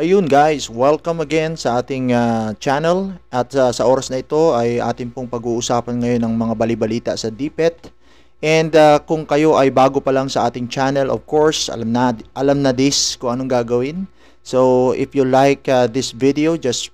Ayun guys, welcome again sa ating uh, channel at uh, sa oras na ito ay atin pong pag-uusapan ngayon ng mga balibalita sa DPET and uh, kung kayo ay bago pa lang sa ating channel of course alam na, alam na this kung anong gagawin so if you like uh, this video just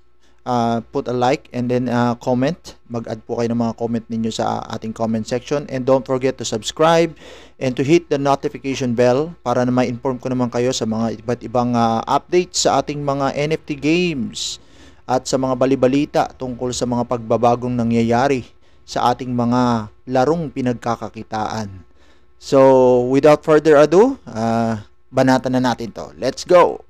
uh, put a like and then uh, comment. Mag-add po kayo ng mga comment ninyo sa ating comment section. And don't forget to subscribe and to hit the notification bell para na ma-inform ko naman kayo sa mga iba't ibang uh, updates sa ating mga NFT games at sa mga balibalita tungkol sa mga pagbabagong nangyayari sa ating mga larong pinagkakakitaan. So, without further ado, uh, banatan na natin to. Let's go!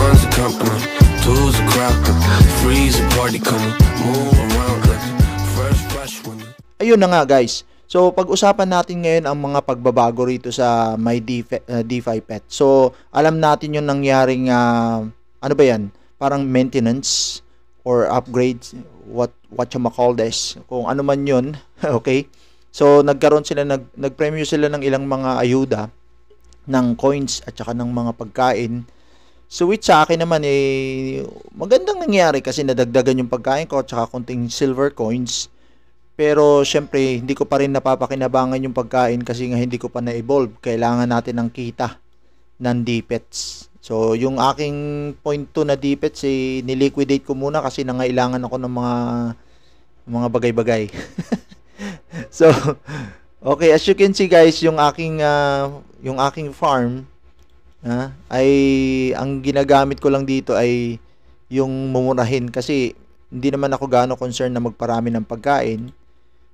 One's a company, two's a cracker, three's a party come move around like first fresh one. Ayun na nga guys. So pag-usapan natin ngayon ang mga pagbabago rito sa my DeFi, uh, pet. So alam natin yung nangyaring uh, ano ba yan? Parang maintenance or upgrade what what you call this kung ano man yun okay so nagkaroon sila nag nagpremyo sila ng ilang mga ayuda ng coins at saka ng mga pagkain So which sa akin naman eh magandang nangyari kasi nadagdagan yung pagkain ko at saka konting silver coins. Pero syempre hindi ko pa rin napapakinabangan yung pagkain kasi nga hindi ko pa na-evolve. Kailangan natin ng kita ng dipets. So yung aking point 2 na dipets eh niliquidate ko muna kasi nangailangan ako ng mga mga bagay-bagay. so okay, as you can see guys, yung aking uh, yung aking farm ha, ay ang ginagamit ko lang dito ay yung mumurahin kasi hindi naman ako gaano concerned na magparami ng pagkain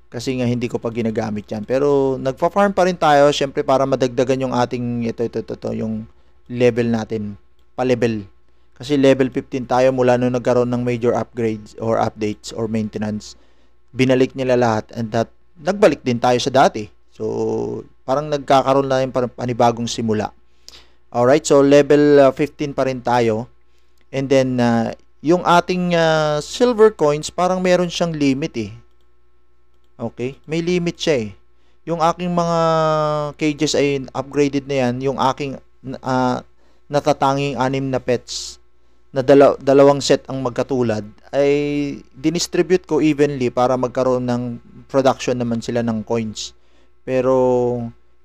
kasi nga hindi ko pa ginagamit yan. Pero nagpa-farm pa rin tayo syempre para madagdagan yung ating ito, ito, ito, ito yung level natin, pa-level. Kasi level 15 tayo mula nung nagkaroon ng major upgrades or updates or maintenance. Binalik nila lahat and that nagbalik din tayo sa dati. So, parang nagkakaroon na yung panibagong simula. Alright, so level uh, 15 pa rin tayo. And then, uh, yung ating uh, silver coins, parang meron siyang limit eh. Okay, may limit siya eh. Yung aking mga cages ay upgraded na yan. Yung aking uh, natatanging anim na pets na dalaw dalawang set ang magkatulad ay dinistribute ko evenly para magkaroon ng production naman sila ng coins. Pero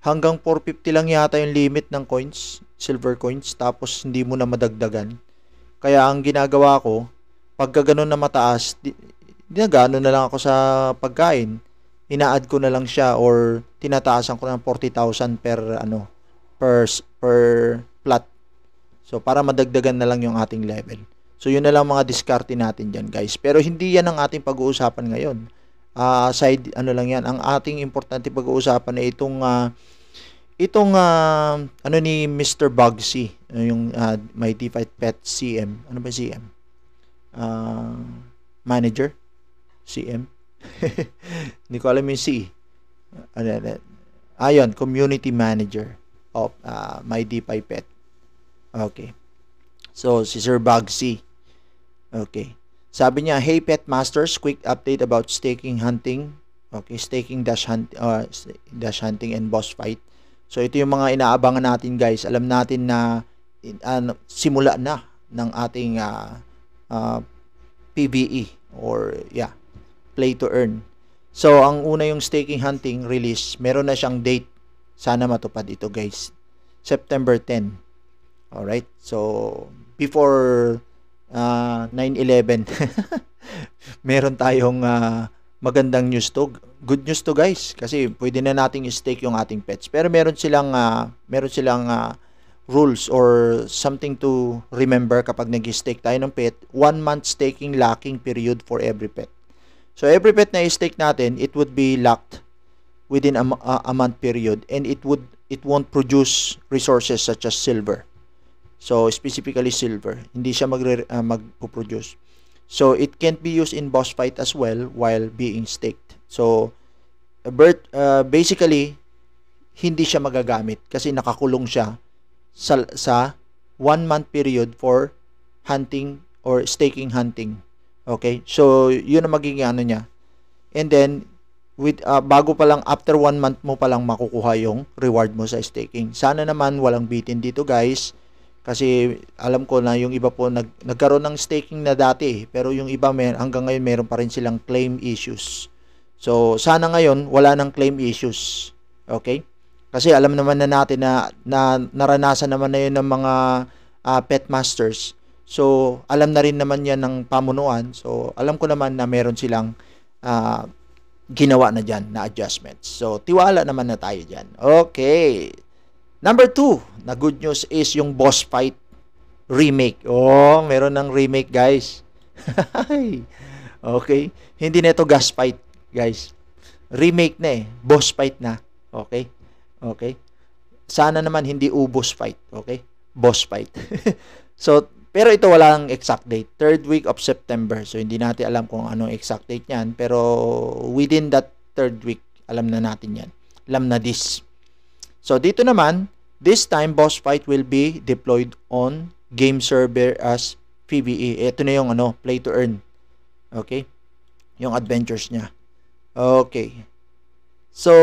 hanggang 450 lang yata yung limit ng coins silver coins tapos hindi mo na madagdagan. Kaya ang ginagawa ko, pagka ganun na mataas, dinagano na lang ako sa pagkain. Ina-add ko na lang siya or tinataasan ko ng 40,000 per ano per per plot. So para madagdagan na lang yung ating level. So yun na lang mga diskarte natin diyan, guys. Pero hindi yan ang ating pag-uusapan ngayon. Uh, side ano lang yan, ang ating importante pag-uusapan ay itong uh, itong uh, ano ni Mr. Bugsy, ano yung uh, my default pet CM. Ano ba CM? Uh, ah, manager? CM? Hindi ko alam yung C. Ayun, ano, ano, community manager of uh, my DeFi pet. Okay. So, si Sir Bugsy. Okay. Sabi niya, Hey Pet Masters, quick update about staking hunting. Okay, staking dash, hunt, uh, dash hunting and boss fight. So ito yung mga inaabangan natin guys. Alam natin na uh, simula na ng ating uh, ah, uh, ah, PBE or yeah, play to earn. So ang una yung staking hunting release, meron na siyang date. Sana matupad ito guys. September 10. All right. So before uh, ah, 9/11 meron tayong uh, magandang news to. Good news to guys kasi pwede na nating stake yung ating pets. Pero meron silang uh, meron silang uh, rules or something to remember kapag nag-stake tayo ng pet, one month staking locking period for every pet. So every pet na i stake natin, it would be locked within a, a month period and it would it won't produce resources such as silver. So specifically silver, hindi siya mag uh, ah, magpo-produce. So it can't be used in boss fight as well while being staked. So Bert, uh, basically hindi siya magagamit kasi nakakulong siya sa, sa one month period for hunting or staking hunting. Okay? So yun ang magiging ano niya. And then with uh, bago pa lang after one month mo pa lang makukuha yung reward mo sa staking. Sana naman walang bitin dito guys kasi alam ko na yung iba po nag, nagkaroon ng staking na dati pero yung iba may, hanggang ngayon meron pa rin silang claim issues. So sana ngayon wala ng claim issues. Okay? Kasi alam naman na natin na, na naranasan naman na yun ng mga uh, pet masters. So alam na rin naman yan ng pamunuan. So alam ko naman na meron silang uh, ginawa na dyan na adjustments. So tiwala naman na tayo dyan. Okay. Number two, na good news is yung boss fight remake. Oh, meron ng remake, guys. okay. Hindi na ito gas fight, guys. Remake na eh. Boss fight na. Okay? Okay? Sana naman hindi ubos fight. Okay? Boss fight. so, pero ito wala ang exact date. Third week of September. So, hindi natin alam kung ano exact date niyan. Pero, within that third week, alam na natin yan. Alam na this. So dito naman, this time boss fight will be deployed on game server as PvE. Ito na yung ano, play to earn. Okay? Yung adventures niya. Okay. So,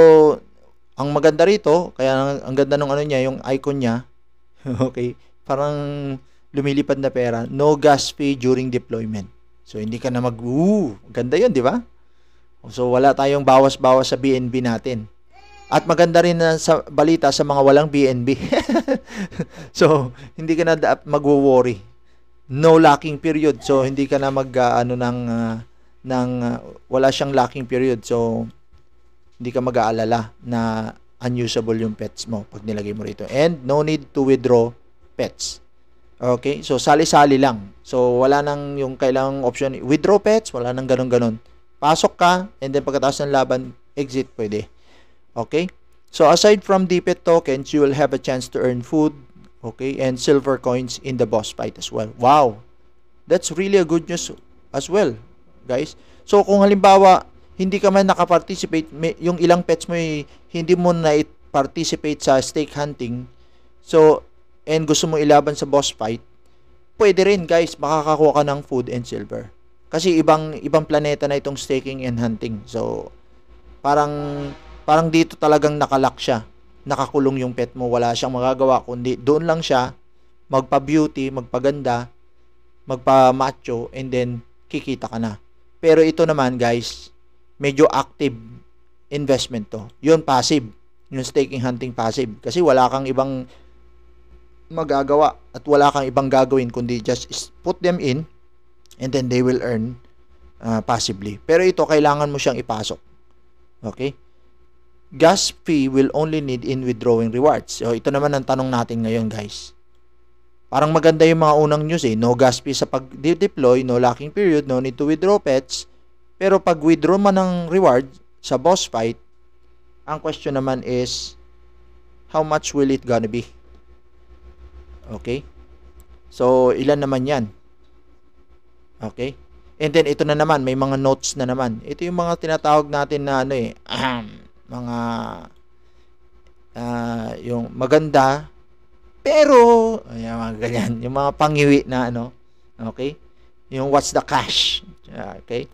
ang maganda rito, kaya ang ganda ng ano niya, yung icon niya. okay? Parang lumilipad na pera. No gas fee during deployment. So, hindi ka na mag, ooh, ganda 'yon, di ba? So, wala tayong bawas-bawas sa BNB natin. At maganda rin na sa balita sa mga walang BNB. so, hindi ka na magwo-worry. No locking period. So, hindi ka na mag uh, ano ng uh, ng uh, wala siyang locking period. So, hindi ka mag-aalala na unusable yung pets mo pag nilagay mo rito. And no need to withdraw pets. Okay? So, sali-sali lang. So, wala nang yung kailangang option withdraw pets, wala nang ganun-ganun. Pasok ka, and then pagkatapos ng laban, exit pwede. Okay? So aside from DPET tokens, you will have a chance to earn food, okay, and silver coins in the boss fight as well. Wow! That's really a good news as well, guys. So kung halimbawa, hindi ka man nakaparticipate, may, yung ilang pets mo ay eh, hindi mo na participate sa stake hunting, so, and gusto mo ilaban sa boss fight, pwede rin guys, makakakuha ka ng food and silver. Kasi ibang ibang planeta na itong staking and hunting. So, parang Parang dito talagang nakalak siya. Nakakulong yung pet mo, wala siyang magagawa kundi doon lang siya magpa-beauty, magpaganda, magpa-macho and then kikita ka na. Pero ito naman guys, medyo active investment to. Yun passive, yung staking hunting passive kasi wala kang ibang magagawa at wala kang ibang gagawin kundi just put them in and then they will earn uh, passively. Pero ito kailangan mo siyang ipasok. Okay? gas fee will only need in withdrawing rewards. So, ito naman ang tanong natin ngayon, guys. Parang maganda yung mga unang news eh. No gas fee sa pag-deploy, no locking period, no need to withdraw pets. Pero pag withdraw man ng reward sa boss fight, ang question naman is, how much will it gonna be? Okay? So, ilan naman yan? Okay? And then, ito na naman, may mga notes na naman. Ito yung mga tinatawag natin na ano eh, ahem, mga uh, yung maganda pero yung mga ganyan, yung mga pangiwi na ano, okay? Yung what's the cash? Ah, okay?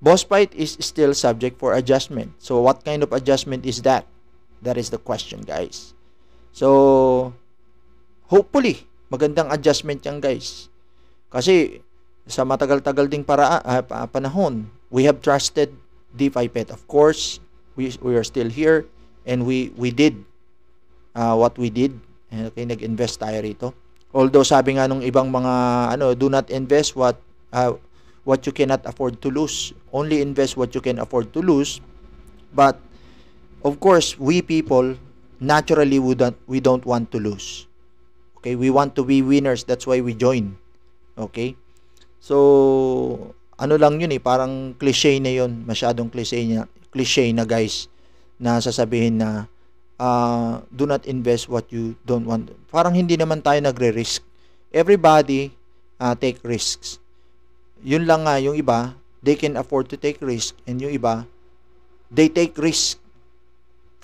Boss fight is still subject for adjustment. So what kind of adjustment is that? That is the question, guys. So hopefully magandang adjustment 'yan, guys. Kasi sa matagal-tagal ding para uh, panahon, we have trusted DeFi Pet of course we, we are still here and we, we did uh, what we did. Eh, okay, nag-invest tayo rito. Although sabi nga nung ibang mga ano, do not invest what uh, what you cannot afford to lose. Only invest what you can afford to lose. But of course, we people naturally we don't, we don't want to lose. Okay, we want to be winners. That's why we join. Okay? So ano lang yun eh, parang cliche na yun, masyadong cliche na, cliche na guys na sasabihin na uh, do not invest what you don't want. Parang hindi naman tayo nagre-risk. Everybody uh, take risks. Yun lang nga yung iba, they can afford to take risk and yung iba, they take risk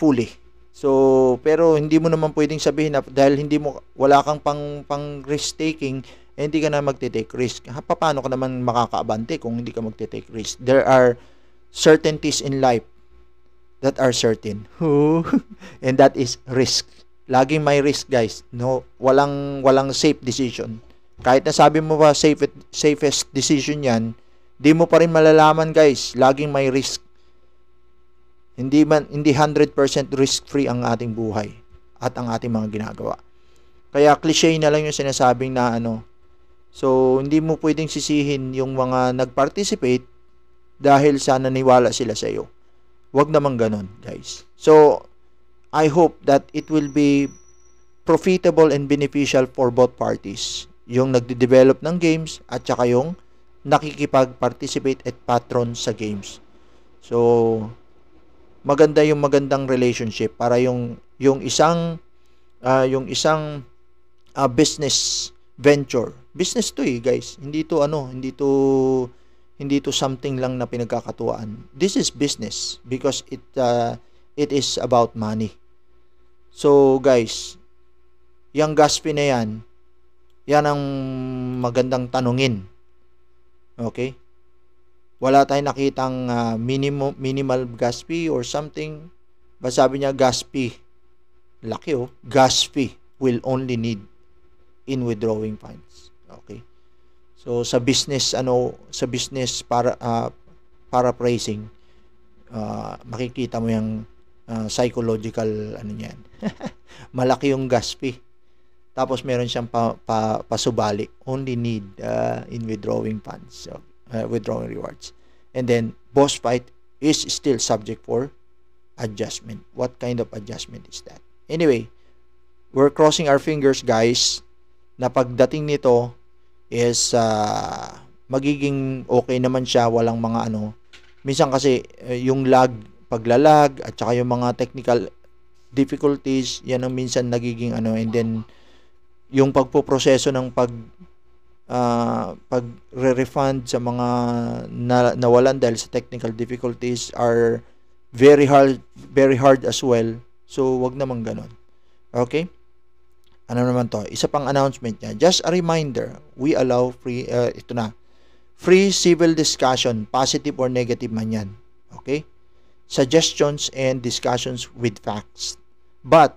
fully. So, pero hindi mo naman pwedeng sabihin na dahil hindi mo wala kang pang pang risk taking, eh, hindi ka na magte-take risk. Ha, paano ka naman makakaabante kung hindi ka magte-take risk? There are certainties in life that are certain. and that is risk. Laging may risk, guys. No, walang walang safe decision. Kahit na sabi mo pa safe, safest decision 'yan, di mo pa rin malalaman, guys. Laging may risk. Hindi man hindi 100% risk-free ang ating buhay at ang ating mga ginagawa. Kaya cliche na lang yung sinasabing na ano. So hindi mo pwedeng sisihin yung mga nag-participate dahil sa naniwala sila sa iyo. Huwag naman ganun, guys. So, I hope that it will be profitable and beneficial for both parties. Yung nagde-develop ng games at saka yung nakikipag-participate at patron sa games. So, maganda yung magandang relationship para yung yung isang uh, yung isang uh, business venture. Business to eh, guys. Hindi to ano, hindi to hindi to something lang na pinagkakatuwaan. This is business because it uh, it is about money. So guys, yung gaspi na yan, yan ang magandang tanungin. Okay? Wala tayong nakitang uh, minimum, minimal gas or something. Ba sabi niya gas fee. Laki oh. Gas will only need in withdrawing funds. Okay? So sa business ano sa business para uh, paraphrasing uh, makikita mo yung uh, psychological ano niyan. Malaki yung gas fee. Eh. Tapos meron siyang pa, pa, pasubali only need uh, in withdrawing funds so, uh, withdrawing rewards. And then boss fight is still subject for adjustment. What kind of adjustment is that? Anyway, we're crossing our fingers guys na pagdating nito is uh, magiging okay naman siya, walang mga ano. Minsan kasi eh, yung lag, paglalag at saka yung mga technical difficulties, yan ang minsan nagiging ano and then yung pagpoproseso ng pag uh, ah, pag re-refund sa mga na, nawalan dahil sa technical difficulties are very hard very hard as well. So wag naman ganun. Okay? ano naman to, isa pang announcement niya. Just a reminder, we allow free, uh, ito na, free civil discussion, positive or negative man yan. Okay? Suggestions and discussions with facts. But,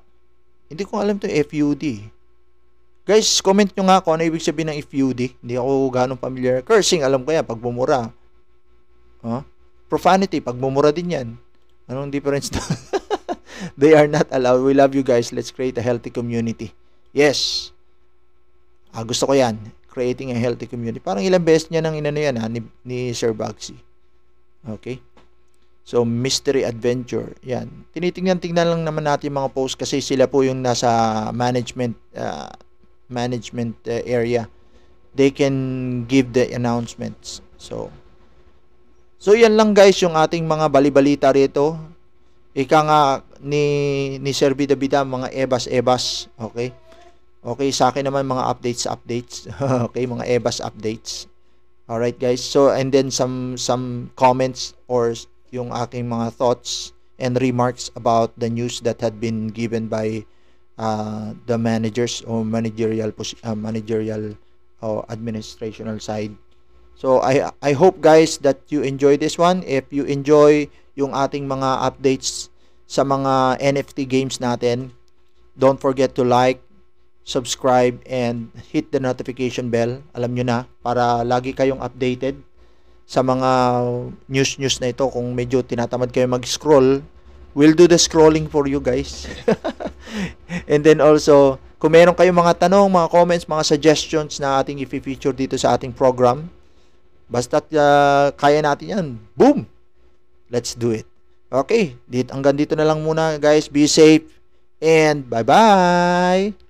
hindi ko alam to FUD. Guys, comment nyo nga kung ano ibig sabihin ng FUD. Hindi ako ganong familiar. Cursing, alam ko yan, pagmumura. Huh? Profanity, pagmumura din yan. Anong difference na? They are not allowed. We love you guys. Let's create a healthy community. Yes. Ah, gusto ko yan. Creating a healthy community. Parang ilang beses niya nang inano yan ha, ah, ni, ni Sir Bugsy. Okay? So, mystery adventure. Yan. Tinitingnan-tingnan lang naman natin yung mga post kasi sila po yung nasa management uh, management uh, area. They can give the announcements. So, so yan lang guys yung ating mga balibalita rito. Ika nga ni, ni Sir Bida Bida, mga ebas-ebas. Okay? Okay, sa akin naman mga updates updates. okay, mga EBAS updates. All right, guys. So and then some some comments or yung aking mga thoughts and remarks about the news that had been given by uh, the managers or managerial uh, managerial or administrational side. So I I hope guys that you enjoy this one. If you enjoy yung ating mga updates sa mga NFT games natin, don't forget to like subscribe, and hit the notification bell. Alam nyo na para lagi kayong updated sa mga news-news na ito. Kung medyo tinatamad kayo mag-scroll, we'll do the scrolling for you guys. and then also, kung meron kayong mga tanong, mga comments, mga suggestions na ating i-feature dito sa ating program, basta uh, kaya natin yan, boom! Let's do it. Okay, dit hanggang dito na lang muna guys. Be safe and bye-bye!